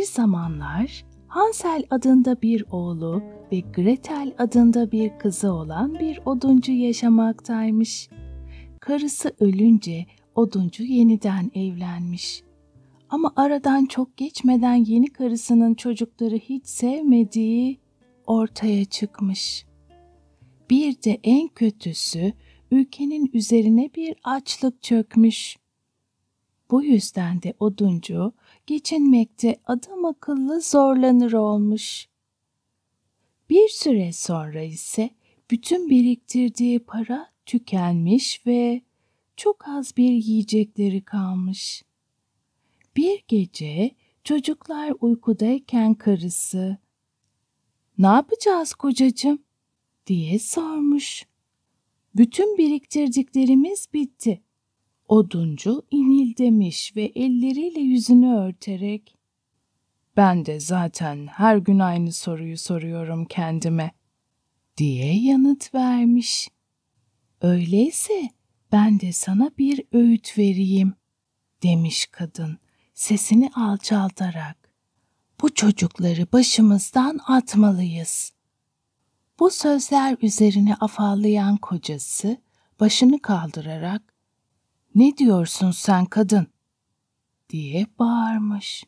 Bir zamanlar Hansel adında bir oğlu ve Gretel adında bir kızı olan bir oduncu yaşamaktaymış. Karısı ölünce oduncu yeniden evlenmiş. Ama aradan çok geçmeden yeni karısının çocukları hiç sevmediği ortaya çıkmış. Bir de en kötüsü ülkenin üzerine bir açlık çökmüş. Bu yüzden de oduncu geçinmekte adam akıllı zorlanır olmuş. Bir süre sonra ise bütün biriktirdiği para tükenmiş ve çok az bir yiyecekleri kalmış. Bir gece çocuklar uykudayken karısı "Ne yapacağız kocacığım?" diye sormuş. "Bütün biriktirdiklerimiz bitti. Oduncu demiş ve elleriyle yüzünü örterek ben de zaten her gün aynı soruyu soruyorum kendime diye yanıt vermiş. Öyleyse ben de sana bir öğüt vereyim demiş kadın sesini alçaltarak. Bu çocukları başımızdan atmalıyız. Bu sözler üzerine afallayan kocası başını kaldırarak ne diyorsun sen kadın? diye bağırmış.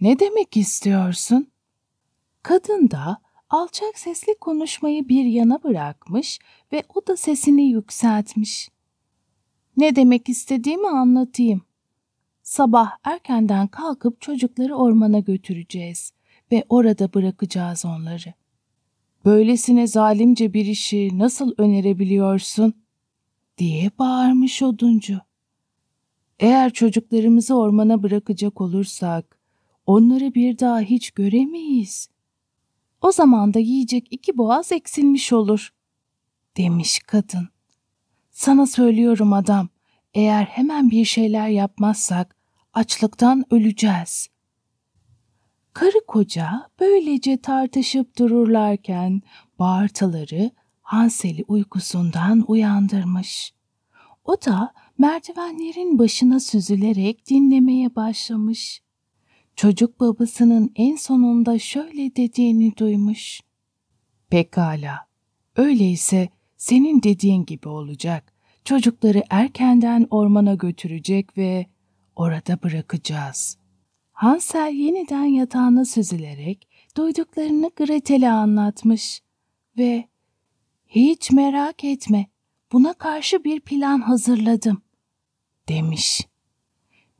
Ne demek istiyorsun? Kadın da alçak sesli konuşmayı bir yana bırakmış ve o da sesini yükseltmiş. Ne demek istediğimi anlatayım. Sabah erkenden kalkıp çocukları ormana götüreceğiz ve orada bırakacağız onları. Böylesine zalimce bir işi nasıl önerebiliyorsun? diye bağırmış oduncu. Eğer çocuklarımızı ormana bırakacak olursak onları bir daha hiç göremeyiz. O zaman da yiyecek iki boğaz eksilmiş olur, demiş kadın. Sana söylüyorum adam, eğer hemen bir şeyler yapmazsak açlıktan öleceğiz. Karı koca böylece tartışıp dururlarken bağırtıları Hansel'i uykusundan uyandırmış. O da merdivenlerin başına süzülerek dinlemeye başlamış. Çocuk babasının en sonunda şöyle dediğini duymuş. Pekala, öyleyse senin dediğin gibi olacak. Çocukları erkenden ormana götürecek ve orada bırakacağız. Hansel yeniden yatağına süzülerek duyduklarını Gretel'e anlatmış ve hiç merak etme, buna karşı bir plan hazırladım, demiş.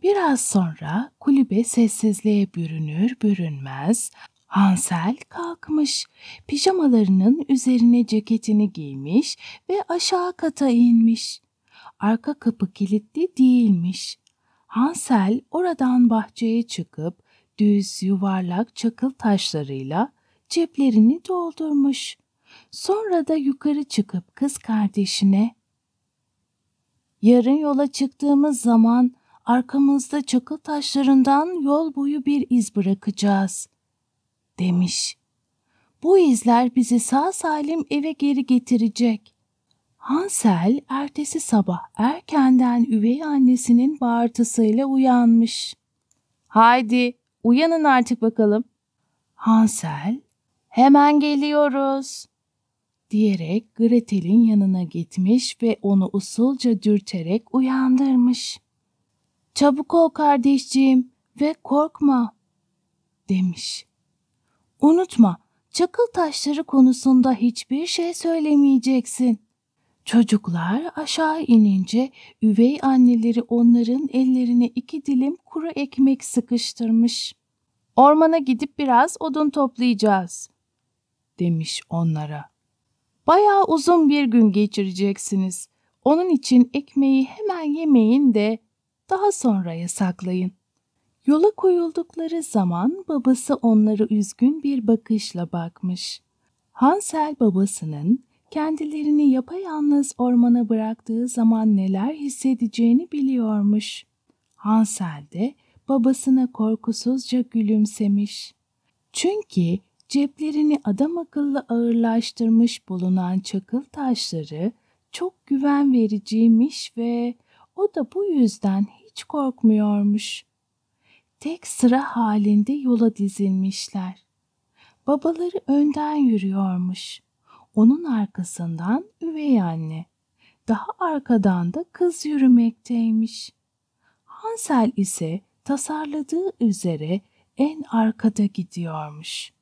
Biraz sonra kulübe sessizliğe bürünür bürünmez Hansel kalkmış, pijamalarının üzerine ceketini giymiş ve aşağı kata inmiş. Arka kapı kilitli değilmiş. Hansel oradan bahçeye çıkıp düz yuvarlak çakıl taşlarıyla ceplerini doldurmuş. Sonra da yukarı çıkıp kız kardeşine "Yarın yola çıktığımız zaman arkamızda çakıl taşlarından yol boyu bir iz bırakacağız." demiş. Bu izler bizi sağ salim eve geri getirecek. Hansel ertesi sabah erkenden üvey annesinin bağırtısıyla uyanmış. Haydi uyanın artık bakalım. Hansel hemen geliyoruz diyerek Gretel'in yanına gitmiş ve onu usulca dürterek uyandırmış. Çabuk ol kardeşciğim ve korkma demiş. Unutma çakıl taşları konusunda hiçbir şey söylemeyeceksin. Çocuklar aşağı inince üvey anneleri onların ellerine iki dilim kuru ekmek sıkıştırmış. Ormana gidip biraz odun toplayacağız demiş onlara. Bayağı uzun bir gün geçireceksiniz. Onun için ekmeği hemen yemeyin de daha sonra yasaklayın. Yola koyuldukları zaman babası onları üzgün bir bakışla bakmış. Hansel babasının kendilerini yapayalnız ormana bıraktığı zaman neler hissedeceğini biliyormuş. Hansel de babasına korkusuzca gülümsemiş. Çünkü ceplerini adam akıllı ağırlaştırmış bulunan çakıl taşları çok güven vericiymiş ve o da bu yüzden hiç korkmuyormuş. Tek sıra halinde yola dizilmişler. Babaları önden yürüyormuş. Onun arkasından üvey anne. Daha arkadan da kız yürümekteymiş. Hansel ise tasarladığı üzere en arkada gidiyormuş.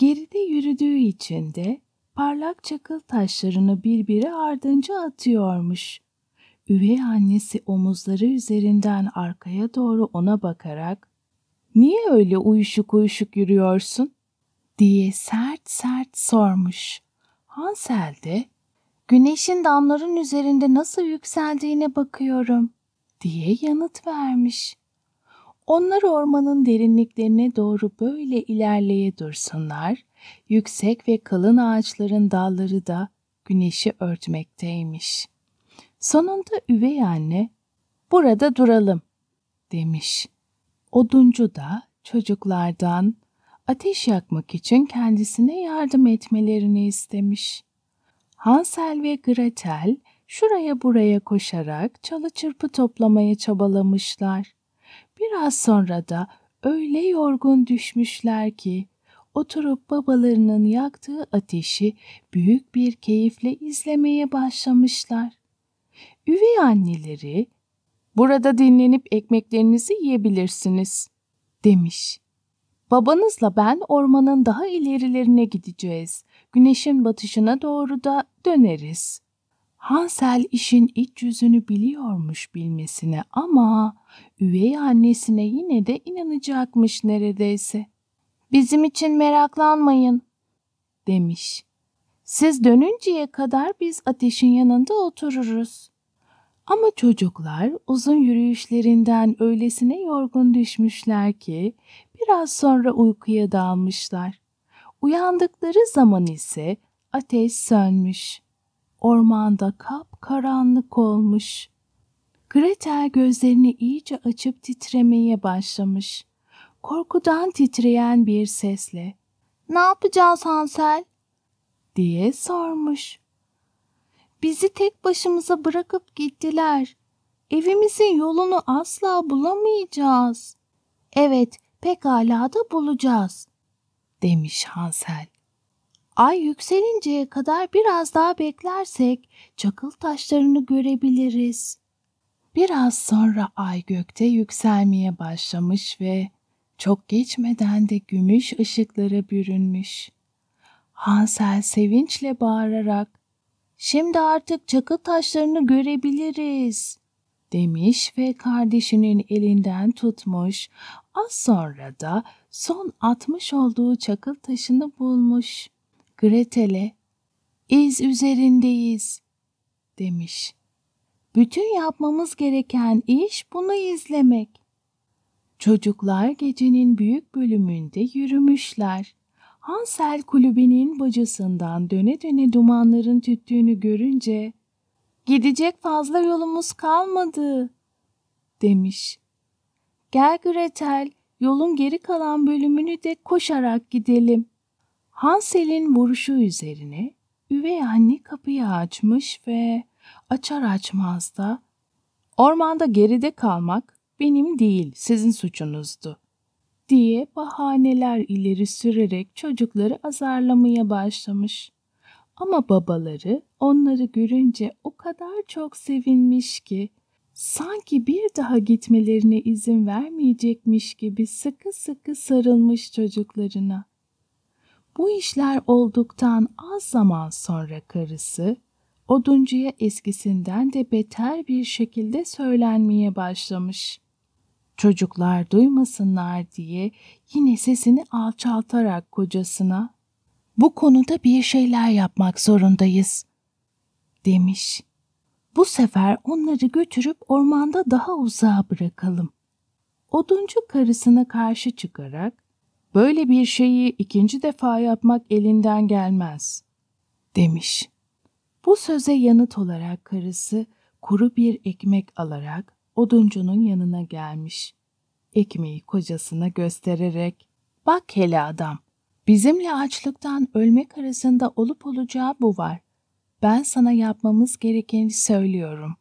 Geride yürüdüğü için de parlak çakıl taşlarını birbiri ardınca atıyormuş. Üvey annesi omuzları üzerinden arkaya doğru ona bakarak ''Niye öyle uyuşuk uyuşuk yürüyorsun?'' diye sert sert sormuş. Hansel de ''Güneşin damların üzerinde nasıl yükseldiğine bakıyorum.'' diye yanıt vermiş. Onlar ormanın derinliklerine doğru böyle ilerleye dursunlar, yüksek ve kalın ağaçların dalları da güneşi örtmekteymiş. Sonunda üvey anne, burada duralım demiş. Oduncu da çocuklardan ateş yakmak için kendisine yardım etmelerini istemiş. Hansel ve Gretel şuraya buraya koşarak çalı çırpı toplamaya çabalamışlar. Biraz sonra da öyle yorgun düşmüşler ki oturup babalarının yaktığı ateşi büyük bir keyifle izlemeye başlamışlar. Üvey anneleri, "Burada dinlenip ekmeklerinizi yiyebilirsiniz." demiş. "Babanızla ben ormanın daha ilerilerine gideceğiz. Güneşin batışına doğru da döneriz." Hansel işin iç yüzünü biliyormuş bilmesine ama üvey annesine yine de inanacakmış neredeyse. Bizim için meraklanmayın demiş. Siz dönünceye kadar biz ateşin yanında otururuz. Ama çocuklar uzun yürüyüşlerinden öylesine yorgun düşmüşler ki biraz sonra uykuya dalmışlar. Uyandıkları zaman ise ateş sönmüş. Ormanda kap karanlık olmuş. Gretel gözlerini iyice açıp titremeye başlamış. Korkudan titreyen bir sesle "Ne yapacağız Hansel?" diye sormuş. "Bizi tek başımıza bırakıp gittiler. Evimizin yolunu asla bulamayacağız." "Evet, pekala da bulacağız." demiş Hansel. Ay yükselinceye kadar biraz daha beklersek çakıl taşlarını görebiliriz. Biraz sonra ay gökte yükselmeye başlamış ve çok geçmeden de gümüş ışıklara bürünmüş. Hansel sevinçle bağırarak "Şimdi artık çakıl taşlarını görebiliriz." demiş ve kardeşinin elinden tutmuş. Az sonra da son atmış olduğu çakıl taşını bulmuş. Gretel'e iz üzerindeyiz demiş. Bütün yapmamız gereken iş bunu izlemek. Çocuklar gecenin büyük bölümünde yürümüşler. Hansel kulübenin bacasından döne döne dumanların tüttüğünü görünce "Gidecek fazla yolumuz kalmadı." demiş. "Gel Gretel, yolun geri kalan bölümünü de koşarak gidelim." Hansel'in vuruşu üzerine üvey anne kapıyı açmış ve açar açmaz da ormanda geride kalmak benim değil sizin suçunuzdu diye bahaneler ileri sürerek çocukları azarlamaya başlamış. Ama babaları onları görünce o kadar çok sevinmiş ki sanki bir daha gitmelerine izin vermeyecekmiş gibi sıkı sıkı sarılmış çocuklarına. Bu işler olduktan az zaman sonra karısı, oduncuya eskisinden de beter bir şekilde söylenmeye başlamış. Çocuklar duymasınlar diye yine sesini alçaltarak kocasına "Bu konuda bir şeyler yapmak zorundayız." demiş. Bu sefer onları götürüp ormanda daha uzağa bırakalım. Oduncu karısına karşı çıkarak Böyle bir şeyi ikinci defa yapmak elinden gelmez." demiş. Bu söze yanıt olarak karısı kuru bir ekmek alarak oduncunun yanına gelmiş. Ekmeği kocasına göstererek, ''Bak hele adam, bizimle açlıktan ölmek arasında olup olacağı bu var. Ben sana yapmamız gerekeni söylüyorum.''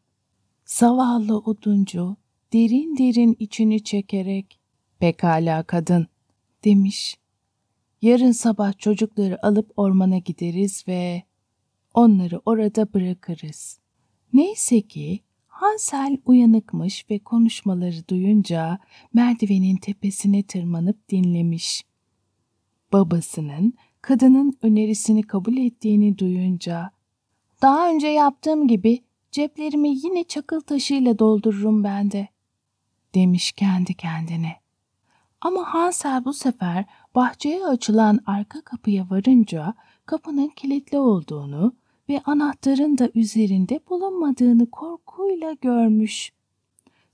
Zavallı oduncu derin derin içini çekerek, ''Pekala kadın, demiş. Yarın sabah çocukları alıp ormana gideriz ve onları orada bırakırız. Neyse ki Hansel uyanıkmış ve konuşmaları duyunca merdivenin tepesine tırmanıp dinlemiş. Babasının kadının önerisini kabul ettiğini duyunca daha önce yaptığım gibi ceplerimi yine çakıl taşıyla doldururum ben de demiş kendi kendine. Ama Hansel bu sefer bahçeye açılan arka kapıya varınca kapının kilitli olduğunu ve anahtarın da üzerinde bulunmadığını korkuyla görmüş.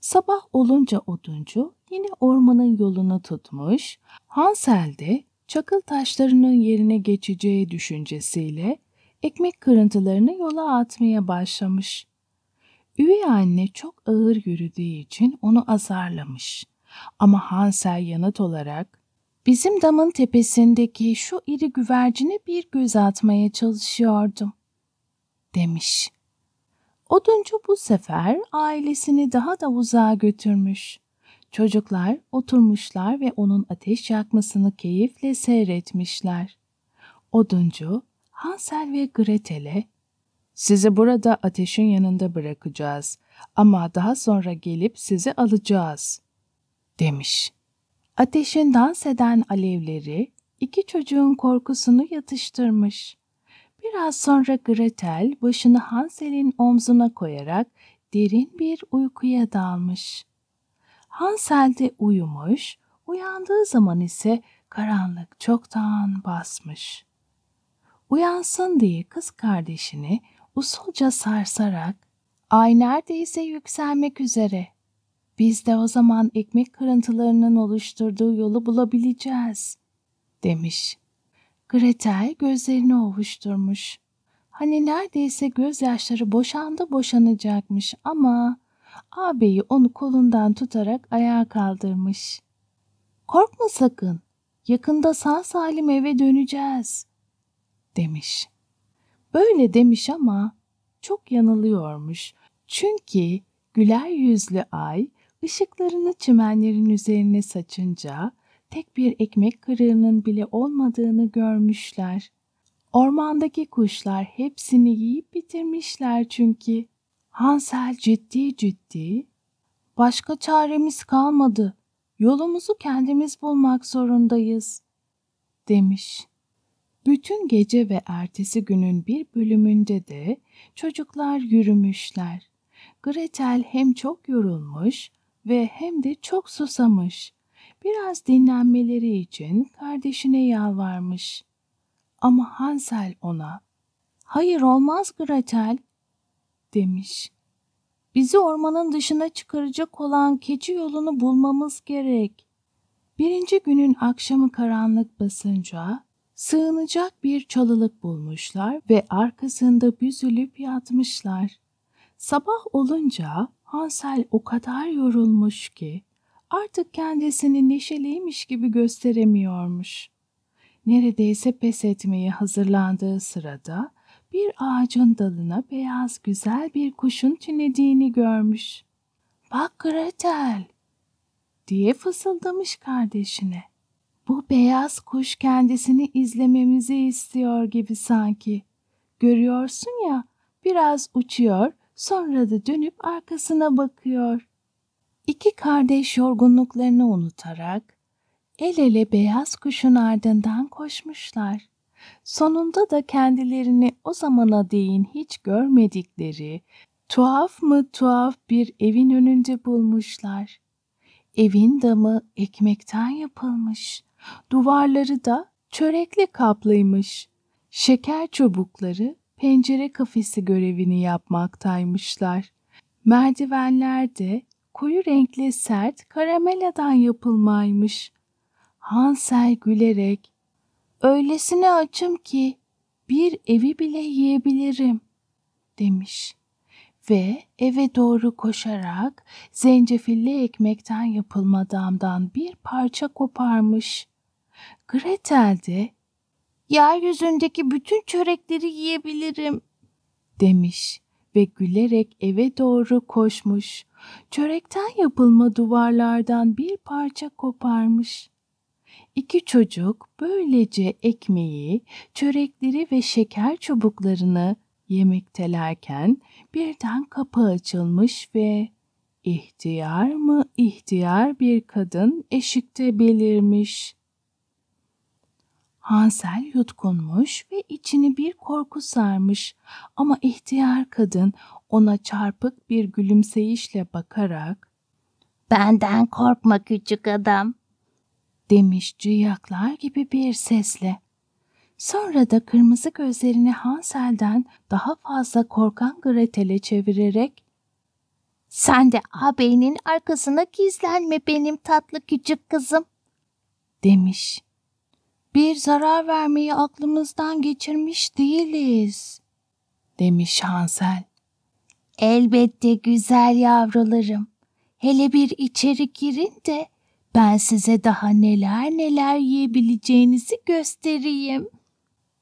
Sabah olunca oduncu yine ormanın yolunu tutmuş, Hansel de çakıl taşlarının yerine geçeceği düşüncesiyle ekmek kırıntılarını yola atmaya başlamış. Üvey anne çok ağır yürüdüğü için onu azarlamış. Ama Hansel yanıt olarak bizim damın tepesindeki şu iri güvercine bir göz atmaya çalışıyordum demiş. Oduncu bu sefer ailesini daha da uzağa götürmüş. Çocuklar oturmuşlar ve onun ateş yakmasını keyifle seyretmişler. Oduncu Hansel ve Gretel'e "Sizi burada ateşin yanında bırakacağız ama daha sonra gelip sizi alacağız." demiş. Ateşin dans eden alevleri iki çocuğun korkusunu yatıştırmış. Biraz sonra Gretel başını Hansel'in omzuna koyarak derin bir uykuya dalmış. Hansel de uyumuş, uyandığı zaman ise karanlık çoktan basmış. Uyansın diye kız kardeşini usulca sarsarak, ay neredeyse yükselmek üzere biz de o zaman ekmek kırıntılarının oluşturduğu yolu bulabileceğiz, demiş. Gretel gözlerini ovuşturmuş. Hani neredeyse gözyaşları boşandı boşanacakmış ama ağabeyi onu kolundan tutarak ayağa kaldırmış. Korkma sakın, yakında sağ salim eve döneceğiz, demiş. Böyle demiş ama çok yanılıyormuş. Çünkü güler yüzlü ay Işıklarını çimenlerin üzerine saçınca tek bir ekmek kırığının bile olmadığını görmüşler. Ormandaki kuşlar hepsini yiyip bitirmişler çünkü. Hansel ciddi ciddi başka çaremiz kalmadı. Yolumuzu kendimiz bulmak zorundayız." demiş. Bütün gece ve ertesi günün bir bölümünde de çocuklar yürümüşler. Gretel hem çok yorulmuş ve hem de çok susamış. Biraz dinlenmeleri için kardeşine yalvarmış. Ama Hansel ona "Hayır olmaz Gretel." demiş. "Bizi ormanın dışına çıkaracak olan keçi yolunu bulmamız gerek." Birinci günün akşamı karanlık basınca sığınacak bir çalılık bulmuşlar ve arkasında büzülüp yatmışlar. Sabah olunca Hansel o kadar yorulmuş ki artık kendisini neşeliymiş gibi gösteremiyormuş. Neredeyse pes etmeye hazırlandığı sırada bir ağacın dalına beyaz güzel bir kuşun tünediğini görmüş. Bak Gretel diye fısıldamış kardeşine. Bu beyaz kuş kendisini izlememizi istiyor gibi sanki. Görüyorsun ya biraz uçuyor Sonra da dönüp arkasına bakıyor. İki kardeş yorgunluklarını unutarak el ele beyaz kuşun ardından koşmuşlar. Sonunda da kendilerini o zamana değin hiç görmedikleri tuhaf mı tuhaf bir evin önünde bulmuşlar. Evin damı ekmekten yapılmış. Duvarları da çörekli kaplıymış. Şeker çubukları pencere kafesi görevini yapmaktaymışlar. Merdivenler de koyu renkli sert karameladan yapılmaymış. Hansel gülerek öylesine açım ki bir evi bile yiyebilirim demiş ve eve doğru koşarak zencefilli ekmekten yapılma damdan bir parça koparmış. Gretel de yeryüzündeki bütün çörekleri yiyebilirim demiş ve gülerek eve doğru koşmuş. Çörekten yapılma duvarlardan bir parça koparmış. İki çocuk böylece ekmeği, çörekleri ve şeker çubuklarını yemektelerken birden kapı açılmış ve ihtiyar mı ihtiyar bir kadın eşikte belirmiş. Hansel yutkunmuş ve içini bir korku sarmış ama ihtiyar kadın ona çarpık bir gülümseyişle bakarak ''Benden korkma küçük adam'' demiş cıyaklar gibi bir sesle. Sonra da kırmızı gözlerini Hansel'den daha fazla korkan Gretel'e çevirerek ''Sen de ağabeyinin arkasına gizlenme benim tatlı küçük kızım'' demiş bir zarar vermeyi aklımızdan geçirmiş değiliz, demiş Hansel. Elbette güzel yavrularım. Hele bir içeri girin de ben size daha neler neler yiyebileceğinizi göstereyim.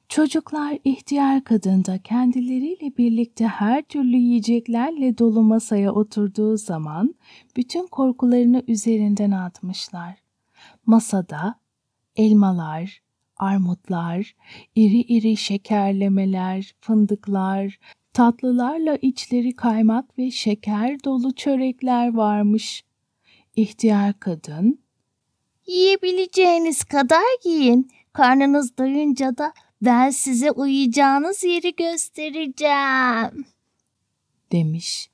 Çocuklar ihtiyar kadında kendileriyle birlikte her türlü yiyeceklerle dolu masaya oturduğu zaman bütün korkularını üzerinden atmışlar. Masada elmalar, armutlar, iri iri şekerlemeler, fındıklar, tatlılarla içleri kaymak ve şeker dolu çörekler varmış. İhtiyar kadın, Yiyebileceğiniz kadar giyin. Karnınız doyunca da ben size uyuyacağınız yeri göstereceğim." demiş.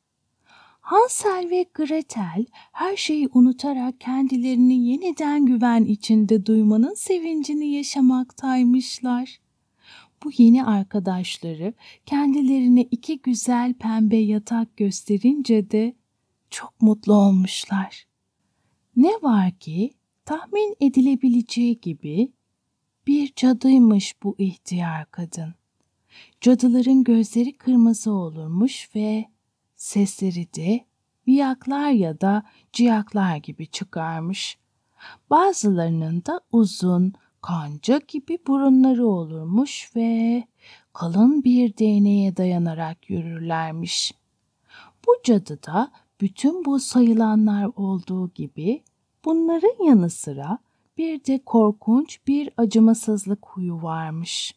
Hansel ve Gretel her şeyi unutarak kendilerini yeniden güven içinde duymanın sevincini yaşamaktaymışlar. Bu yeni arkadaşları kendilerine iki güzel pembe yatak gösterince de çok mutlu olmuşlar. Ne var ki tahmin edilebileceği gibi bir cadıymış bu ihtiyar kadın. Cadıların gözleri kırmızı olurmuş ve Sesleri de viyaklar ya da ciyaklar gibi çıkarmış. Bazılarının da uzun, kanca gibi burunları olurmuş ve kalın bir değneğe dayanarak yürürlermiş. Bu cadıda bütün bu sayılanlar olduğu gibi bunların yanı sıra bir de korkunç bir acımasızlık huyu varmış.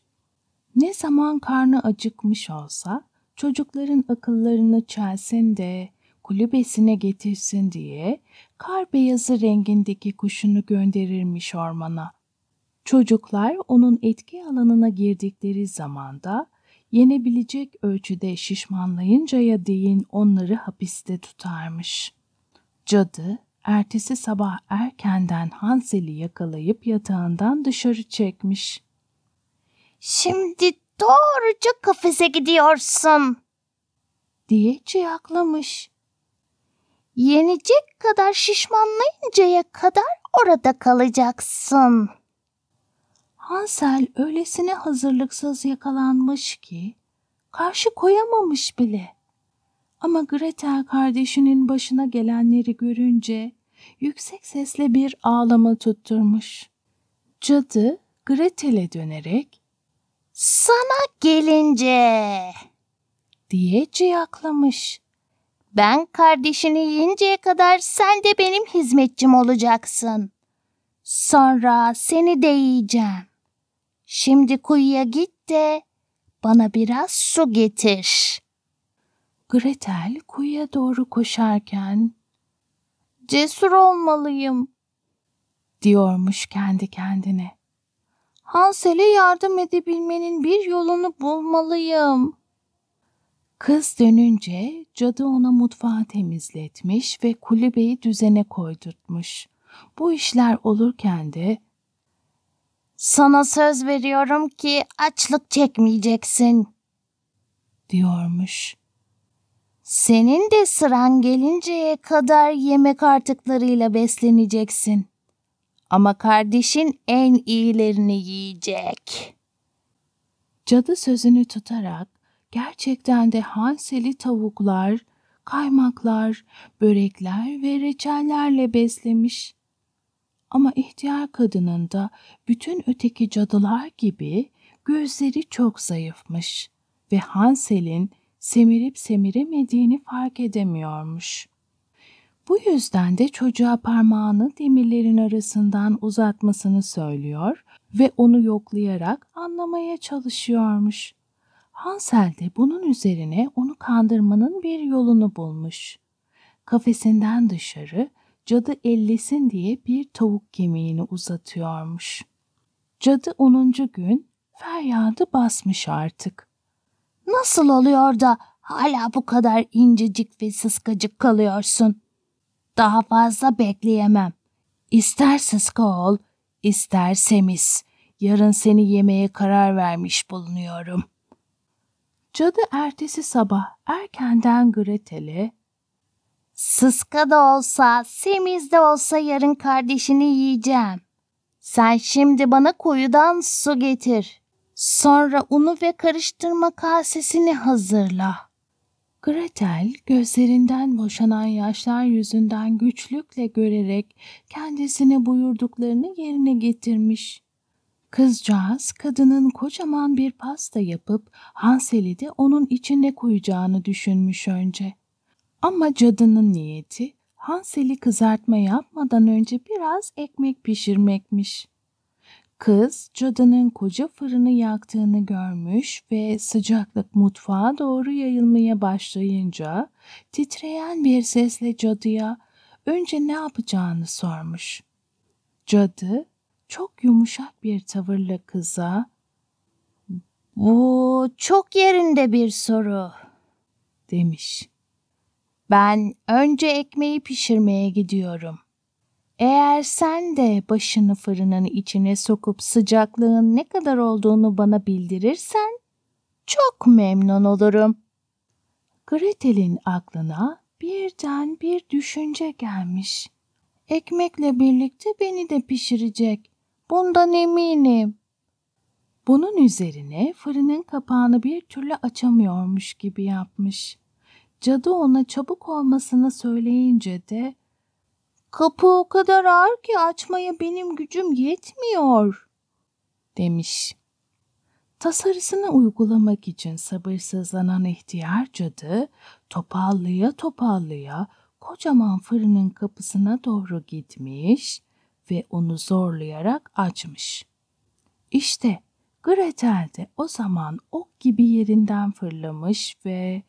Ne zaman karnı acıkmış olsa çocukların akıllarını çelsin de kulübesine getirsin diye kar beyazı rengindeki kuşunu gönderirmiş ormana. Çocuklar onun etki alanına girdikleri zamanda yenebilecek ölçüde şişmanlayıncaya değin onları hapiste tutarmış. Cadı ertesi sabah erkenden Hansel'i yakalayıp yatağından dışarı çekmiş. Şimdi doğruca kafese gidiyorsun diye ciyaklamış. Yenecek kadar şişmanlayıncaya kadar orada kalacaksın. Hansel öylesine hazırlıksız yakalanmış ki karşı koyamamış bile. Ama Gretel kardeşinin başına gelenleri görünce yüksek sesle bir ağlama tutturmuş. Cadı Gretel'e dönerek sana gelince diye ciyaklamış. Ben kardeşini yiyinceye kadar sen de benim hizmetçim olacaksın. Sonra seni de yiyeceğim. Şimdi kuyuya git de bana biraz su getir. Gretel kuyuya doğru koşarken cesur olmalıyım diyormuş kendi kendine. Hansel'e yardım edebilmenin bir yolunu bulmalıyım. Kız dönünce cadı ona mutfağı temizletmiş ve kulübeyi düzene koydurtmuş. Bu işler olurken de sana söz veriyorum ki açlık çekmeyeceksin diyormuş. Senin de sıran gelinceye kadar yemek artıklarıyla besleneceksin ama kardeşin en iyilerini yiyecek. Cadı sözünü tutarak gerçekten de Hansel'i tavuklar, kaymaklar, börekler ve reçellerle beslemiş. Ama ihtiyar kadının da bütün öteki cadılar gibi gözleri çok zayıfmış ve Hansel'in semirip semiremediğini fark edemiyormuş. Bu yüzden de çocuğa parmağını demirlerin arasından uzatmasını söylüyor ve onu yoklayarak anlamaya çalışıyormuş. Hansel de bunun üzerine onu kandırmanın bir yolunu bulmuş. Kafesinden dışarı cadı ellesin diye bir tavuk kemiğini uzatıyormuş. Cadı 10. gün feryadı basmış artık. Nasıl oluyor da hala bu kadar incecik ve sıskacık kalıyorsun? Daha fazla bekleyemem. İster sıska ol, ister semiz. Yarın seni yemeye karar vermiş bulunuyorum. Cadı ertesi sabah erkenden Gretel'e Sıska da olsa, semiz de olsa yarın kardeşini yiyeceğim. Sen şimdi bana kuyudan su getir. Sonra unu ve karıştırma kasesini hazırla.'' Gretel gözlerinden boşanan yaşlar yüzünden güçlükle görerek kendisine buyurduklarını yerine getirmiş. Kızcağız kadının kocaman bir pasta yapıp Hansel'i de onun içine koyacağını düşünmüş önce. Ama cadının niyeti Hansel'i kızartma yapmadan önce biraz ekmek pişirmekmiş. Kız cadının koca fırını yaktığını görmüş ve sıcaklık mutfağa doğru yayılmaya başlayınca titreyen bir sesle cadıya önce ne yapacağını sormuş. Cadı çok yumuşak bir tavırla kıza "Bu çok yerinde bir soru." demiş. "Ben önce ekmeği pişirmeye gidiyorum. Eğer sen de başını fırının içine sokup sıcaklığın ne kadar olduğunu bana bildirirsen çok memnun olurum. Gretel'in aklına birden bir düşünce gelmiş. Ekmekle birlikte beni de pişirecek. Bundan eminim. Bunun üzerine fırının kapağını bir türlü açamıyormuş gibi yapmış. Cadı ona çabuk olmasını söyleyince de Kapı o kadar ağır ki açmaya benim gücüm yetmiyor." demiş. Tasarısını uygulamak için sabırsızlanan ihtiyar cadı topallaya topallaya kocaman fırının kapısına doğru gitmiş ve onu zorlayarak açmış. İşte Gretel de o zaman ok gibi yerinden fırlamış ve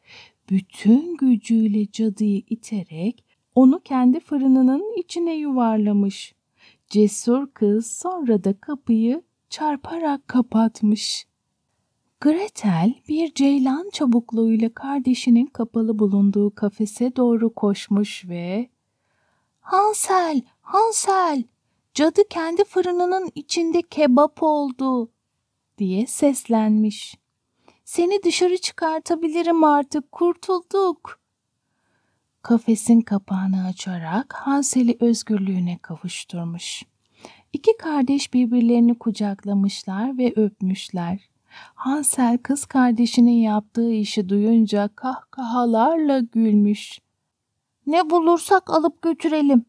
bütün gücüyle cadıyı iterek onu kendi fırınının içine yuvarlamış. Cesur kız sonra da kapıyı çarparak kapatmış. Gretel bir ceylan çabukluğuyla kardeşinin kapalı bulunduğu kafese doğru koşmuş ve ''Hansel, Hansel, cadı kendi fırınının içinde kebap oldu.'' diye seslenmiş. ''Seni dışarı çıkartabilirim artık, kurtulduk.'' kafesin kapağını açarak Hansel'i özgürlüğüne kavuşturmuş. İki kardeş birbirlerini kucaklamışlar ve öpmüşler. Hansel kız kardeşinin yaptığı işi duyunca kahkahalarla gülmüş. Ne bulursak alıp götürelim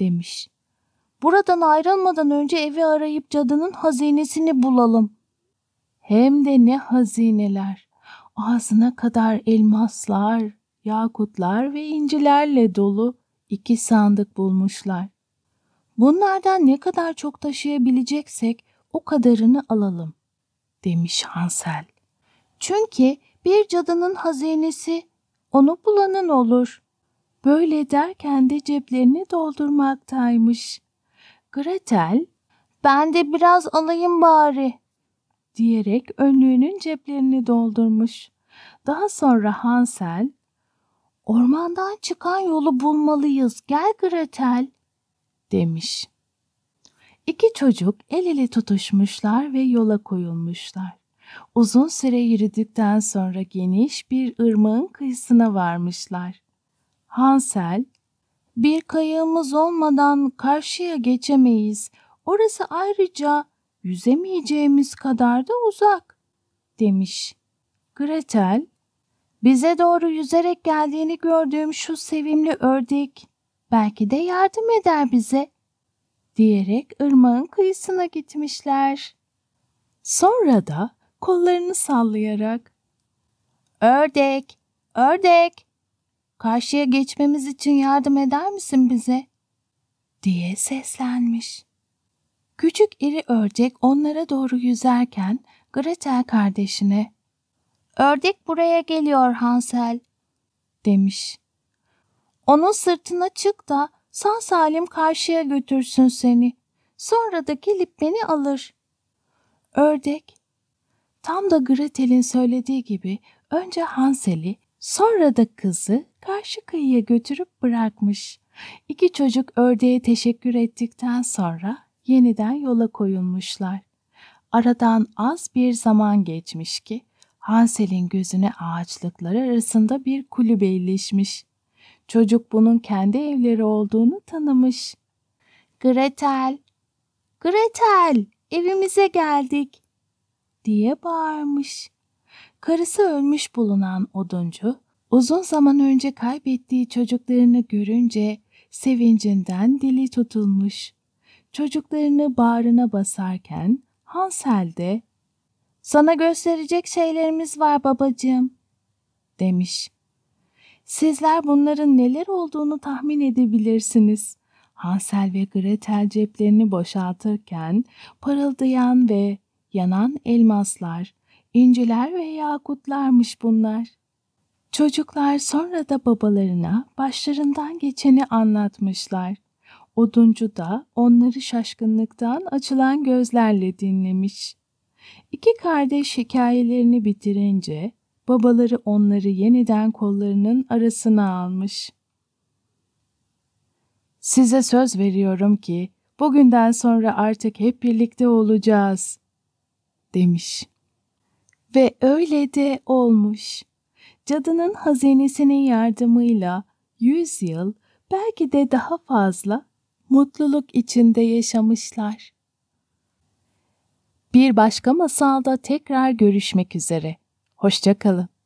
demiş. Buradan ayrılmadan önce evi arayıp cadının hazinesini bulalım. Hem de ne hazineler. Ağzına kadar elmaslar, yakutlar ve incilerle dolu iki sandık bulmuşlar. Bunlardan ne kadar çok taşıyabileceksek o kadarını alalım, demiş Hansel. Çünkü bir cadının hazinesi onu bulanın olur. Böyle derken de ceplerini doldurmaktaymış. Gretel, ben de biraz alayım bari, diyerek önlüğünün ceplerini doldurmuş. Daha sonra Hansel Ormandan çıkan yolu bulmalıyız. Gel Gretel." demiş. İki çocuk el ele tutuşmuşlar ve yola koyulmuşlar. Uzun süre yürüdükten sonra geniş bir ırmağın kıyısına varmışlar. Hansel, "Bir kayığımız olmadan karşıya geçemeyiz. Orası ayrıca yüzemeyeceğimiz kadar da uzak." demiş. Gretel, bize doğru yüzerek geldiğini gördüğüm şu sevimli ördek belki de yardım eder bize." diyerek ırmağın kıyısına gitmişler. Sonra da kollarını sallayarak "Ördek, ördek, karşıya geçmemiz için yardım eder misin bize?" diye seslenmiş. Küçük iri ördek onlara doğru yüzerken Gretel kardeşine Ördek buraya geliyor Hansel demiş. Onun sırtına çık da sağ salim karşıya götürsün seni. Sonra da gelip beni alır. Ördek tam da Gretel'in söylediği gibi önce Hansel'i sonra da kızı karşı kıyıya götürüp bırakmış. İki çocuk ördeğe teşekkür ettikten sonra yeniden yola koyulmuşlar. Aradan az bir zaman geçmiş ki Hansel'in gözüne ağaçlıklar arasında bir kulübe ilişmiş. Çocuk bunun kendi evleri olduğunu tanımış. Gretel, Gretel evimize geldik diye bağırmış. Karısı ölmüş bulunan oduncu uzun zaman önce kaybettiği çocuklarını görünce sevincinden dili tutulmuş. Çocuklarını bağrına basarken Hansel de sana gösterecek şeylerimiz var babacığım." demiş. Sizler bunların neler olduğunu tahmin edebilirsiniz. Hansel ve Gretel ceplerini boşaltırken parıldayan ve yanan elmaslar, inciler ve yakutlarmış bunlar. Çocuklar sonra da babalarına başlarından geçeni anlatmışlar. Oduncu da onları şaşkınlıktan açılan gözlerle dinlemiş. İki kardeş hikayelerini bitirince babaları onları yeniden kollarının arasına almış. Size söz veriyorum ki bugünden sonra artık hep birlikte olacağız." demiş. Ve öyle de olmuş. Cadının hazinesinin yardımıyla yüz yıl belki de daha fazla mutluluk içinde yaşamışlar. Bir başka masalda tekrar görüşmek üzere. Hoşçakalın.